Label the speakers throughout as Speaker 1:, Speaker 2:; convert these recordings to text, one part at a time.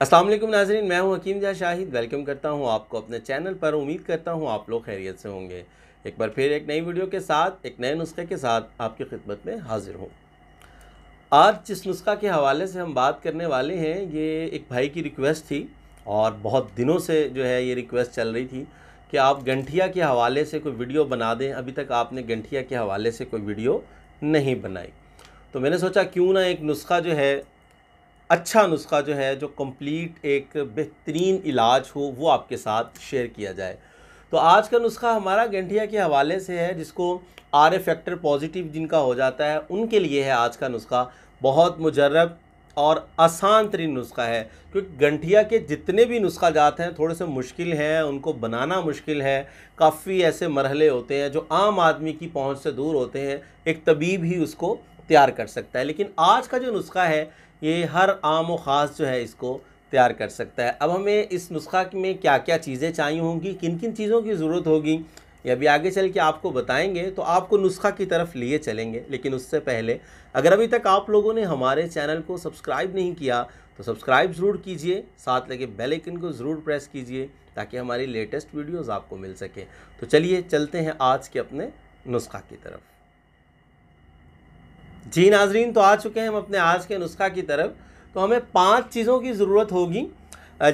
Speaker 1: असलम नाजरीन मैं हूं हकीम जा शाहिद वेलकम करता हूं आपको अपने चैनल पर उम्मीद करता हूं आप लोग खैरियत से होंगे एक बार फिर एक नई वीडियो के साथ एक नए नुस्खे के साथ आपकी खिदमत में हाजिर हूं आज जिस नुस्खा के हवाले से हम बात करने वाले हैं ये एक भाई की रिक्वेस्ट थी और बहुत दिनों से जो है ये रिक्वेस्ट चल रही थी कि आप गंठिया के हवाले से कोई वीडियो बना दें अभी तक आपने गंठिया के हवाले से कोई वीडियो नहीं बनाई तो मैंने सोचा क्यों ना एक नुस्खा जो है अच्छा नुस्खा जो है जो कंप्लीट एक बेहतरीन इलाज हो वो आपके साथ शेयर किया जाए तो आज का नुस्खा हमारा गंठिया के हवाले से है जिसको आर ए फैक्टर पॉजिटिव जिनका हो जाता है उनके लिए है आज का नुस्खा बहुत मुजरब और आसान तरीन नुस्खा है क्योंकि गंठिया के जितने भी नुस्खा जाते हैं थोड़े से मुश्किल हैं उनको बनाना मुश्किल है काफ़ी ऐसे मरहले होते हैं जो आम आदमी की पहुंच से दूर होते हैं एक तबीब ही उसको तैयार कर सकता है लेकिन आज का जो नुस्खा है ये हर आम व ख़ास जो है इसको तैयार कर सकता है अब हमें इस नुस्खा में क्या क्या चीज़ें चाहिए होंगी किन किन चीज़ों की ज़रूरत होगी ये अभी आगे चल के आपको बताएंगे तो आपको नुस्खा की तरफ लिए चलेंगे लेकिन उससे पहले अगर अभी तक आप लोगों ने हमारे चैनल को सब्सक्राइब नहीं किया तो सब्सक्राइब ज़रूर कीजिए साथ लगे बेल आइकन को ज़रूर प्रेस कीजिए ताकि हमारी लेटेस्ट वीडियोज़ आपको मिल सके तो चलिए चलते हैं आज के अपने नुस्खा की तरफ जी नाजरीन तो आ चुके हैं हम अपने आज के नुस्खा की तरफ तो हमें पांच चीज़ों की ज़रूरत होगी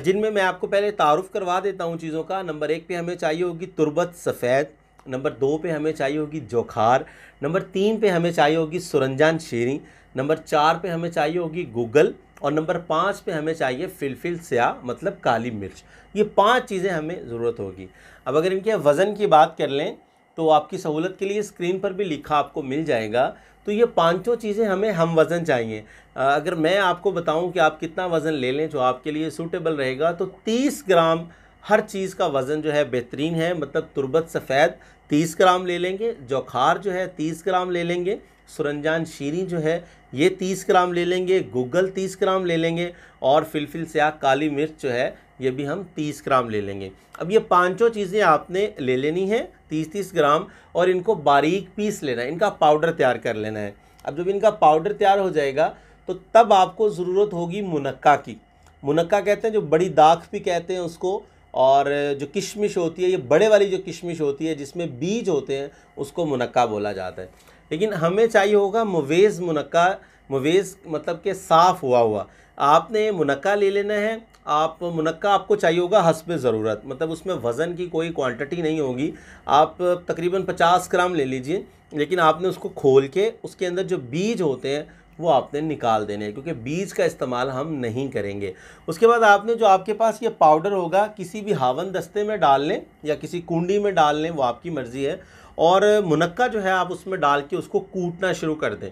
Speaker 1: जिनमें मैं आपको पहले तारुफ करवा देता हूँ चीज़ों का नंबर एक पे हमें चाहिए होगी तुरबत सफ़ेद नंबर दो पे हमें चाहिए होगी जोखार नंबर तीन पे हमें चाहिए होगी सुरंजान शेरी नंबर चार पे हमें चाहिए होगी गूगल और नंबर पाँच पे हमें चाहिए फिलफिल स्या मतलब काली मिर्च ये पांच चीज़ें हमें ज़रूरत होगी अब अगर इनके वज़न की बात कर लें तो आपकी सहूलत के लिए स्क्रीन पर भी लिखा आपको मिल जाएगा तो ये पांचों चीज़ें हमें हम वज़न चाहिए अगर मैं आपको बताऊं कि आप कितना वज़न ले लें जो आपके लिए सूटेबल रहेगा तो 30 ग्राम हर चीज़ का वज़न जो है बेहतरीन है मतलब तुरबत सफ़ेद तीस ग्राम ले लेंगे जोखार जो है तीस ग्राम ले लेंगे सुरंजान शीरी जो है ये तीस ग्राम ले लेंगे गूगल तीस ग्राम ले लेंगे और फिलफिल स्याह काली मिर्च जो है ये भी हम तीस ग्राम ले लेंगे अब ये पांचों चीज़ें आपने ले लेनी है तीस तीस ग्राम और इनको बारीक पीस लेना है इनका पाउडर तैयार कर लेना है अब जब इनका पाउडर तैयार हो जाएगा तो तब आपको ज़रूरत होगी मुनक्का की मुनक्का कहते हैं जो बड़ी दाख भी कहते हैं उसको और जो किशमिश होती है ये बड़े वाली जो किशमिश होती है जिसमें बीज होते हैं उसको मुनक्का बोला जाता है लेकिन हमें चाहिए होगा मवेज़ मुनक्का मुवेज़ मतलब के साफ़ हुआ हुआ आपने मुनक्का ले लेना है आप मुनक्का आपको चाहिए होगा हसब ज़रूरत मतलब उसमें वज़न की कोई क्वांटिटी नहीं होगी आप तकरीबन 50 ग्राम ले लीजिए लेकिन आपने उसको खोल के उसके अंदर जो बीज होते हैं वो आपने निकाल देने क्योंकि बीज का इस्तेमाल हम नहीं करेंगे उसके बाद आपने जो आपके पास ये पाउडर होगा किसी भी हावन दस्ते में डाल लें या किसी कुंडी में डाल लें वो आपकी मर्ज़ी है और मुनक्का जो है आप उसमें डाल के उसको कूटना शुरू कर दें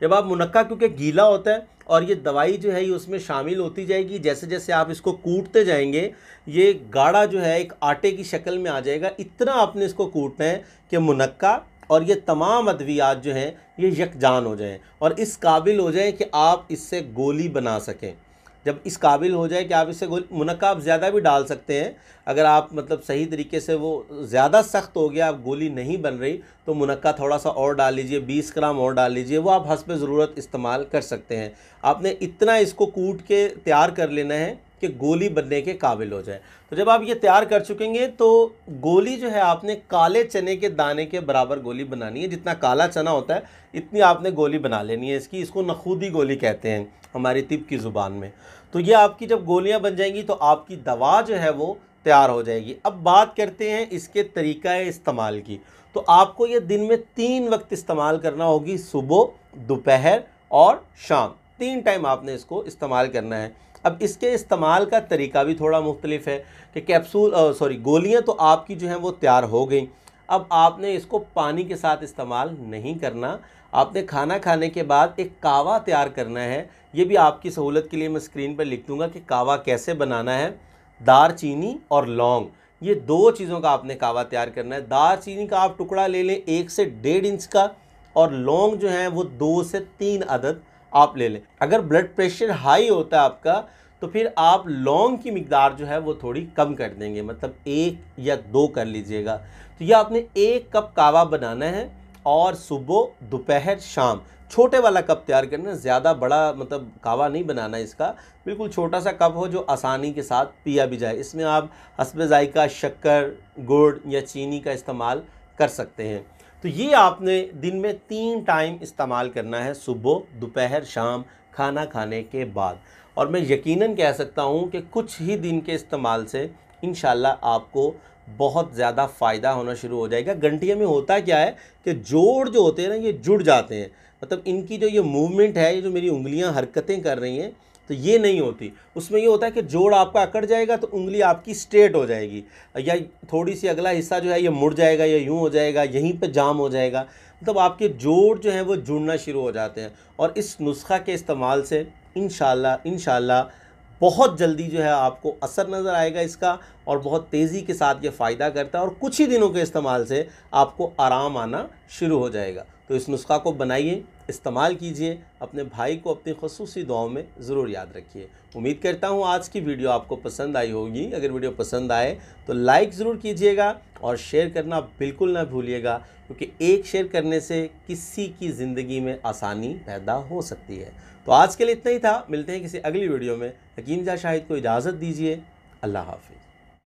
Speaker 1: जब आप मुनक्का क्योंकि गीला होता है और ये दवाई जो है ये उसमें शामिल होती जाएगी जैसे जैसे आप इसको कूटते जाएंगे ये गाढ़ा जो है एक आटे की शक्ल में आ जाएगा इतना आपने इसको कूटना है कि मुनक्का और ये तमाम अद्वियात जो हैं ये यकजान हो जाएँ और इस काबिल हो जाएं कि आप इससे गोली बना सकें जब इस काबिल हो जाए कि आप इससे गोली मुनक्का आप ज़्यादा भी डाल सकते हैं अगर आप मतलब सही तरीके से वो ज़्यादा सख्त हो गया आप गोली नहीं बन रही तो मुनक्का थोड़ा सा और डाल लीजिए बीस ग्राम और डाल लीजिए वो आप हंस ज़रूरत इस्तेमाल कर सकते हैं आपने इतना इसको कूट के तैयार कर लेना है कि गोली बनने के काबिल हो जाए तो जब आप ये तैयार कर चुकेंगे तो गोली जो है आपने काले चने के दाने के बराबर गोली बनानी है जितना काला चना होता है इतनी आपने गोली बना लेनी है इसकी इसको नखूदी गोली कहते हैं हमारी तिब की ज़ुबान में तो ये आपकी जब गोलियाँ बन जाएंगी तो आपकी दवा जो है वो तैयार हो जाएगी अब बात करते हैं इसके तरीक़ा इस्तेमाल की तो आपको ये दिन में तीन वक्त इस्तेमाल करना होगी सुबह दोपहर और शाम तीन टाइम आपने इसको इस्तेमाल करना है अब इसके इस्तेमाल का तरीका भी थोड़ा मुख्तलिफ है कि कैप्सूल सॉरी गोलियाँ तो आपकी जो हैं वो तैयार हो गई अब आपने इसको पानी के साथ इस्तेमाल नहीं करना आपने खाना खाने के बाद एक कावा तैयार करना है ये भी आपकी सहूलत के लिए मैं स्क्रीन पर लिख दूँगा कि कावा कैसे बनाना है दार चीनी और लौंग ये दो चीज़ों का आपने कावा तैयार करना है दार चीनी का आप टुकड़ा ले लें एक से डेढ़ इंच का और लौंग जो है वो दो से तीन अदद आप ले लें अगर ब्लड प्रेशर हाई होता है आपका तो फिर आप लौंग की मकदार जो है वो थोड़ी कम कर देंगे मतलब एक या दो कर लीजिएगा तो यह आपने एक कप कावा बनाना है और सुबह दोपहर शाम छोटे वाला कप तैयार करना ज़्यादा बड़ा मतलब कावा नहीं बनाना इसका बिल्कुल छोटा सा कप हो जो आसानी के साथ पिया भी जाए इसमें आप हसब जायका शक्कर गुड़ या चीनी का इस्तेमाल कर सकते हैं तो ये आपने दिन में तीन टाइम इस्तेमाल करना है सुबह दोपहर शाम खाना खाने के बाद और मैं यकीनन कह सकता हूँ कि कुछ ही दिन के इस्तेमाल से इन आपको बहुत ज़्यादा फ़ायदा होना शुरू हो जाएगा घंटिया में होता क्या है कि जोड़ जो होते हैं ना ये जुड़ जाते हैं मतलब इनकी जो ये मूवमेंट है ये जो मेरी उंगलियाँ हरकतें कर रही हैं तो ये नहीं होती उसमें ये होता है कि जोड़ आपका अकड़ जाएगा तो उंगली आपकी स्ट्रेट हो जाएगी या थोड़ी सी अगला हिस्सा जो है ये मुड़ जाएगा या यूँ हो जाएगा यहीं पर जाम हो जाएगा मतलब आपके जोड़ जो हैं वो जुड़ना शुरू हो जाते हैं और इस नुस्खा के इस्तेमाल से इन शाला बहुत जल्दी जो है आपको असर नज़र आएगा इसका और बहुत तेज़ी के साथ ये फ़ायदा करता है और कुछ ही दिनों के इस्तेमाल से आपको आराम आना शुरू हो जाएगा तो इस नुस्खा को बनाइए इस्तेमाल कीजिए अपने भाई को अपनी खसूसी दुआओं में ज़रूर याद रखिए उम्मीद करता हूँ आज की वीडियो आपको पसंद आई होगी अगर वीडियो पसंद आए तो लाइक ज़रूर कीजिएगा और शेयर करना बिल्कुल ना भूलिएगा क्योंकि एक शेयर करने से किसी की ज़िंदगी में आसानी पैदा हो सकती है तो आज के लिए इतना ही था मिलते हैं किसी अगली वीडियो में हकीम जा शाहिद को इजाज़त दीजिए अल्लाह हाफि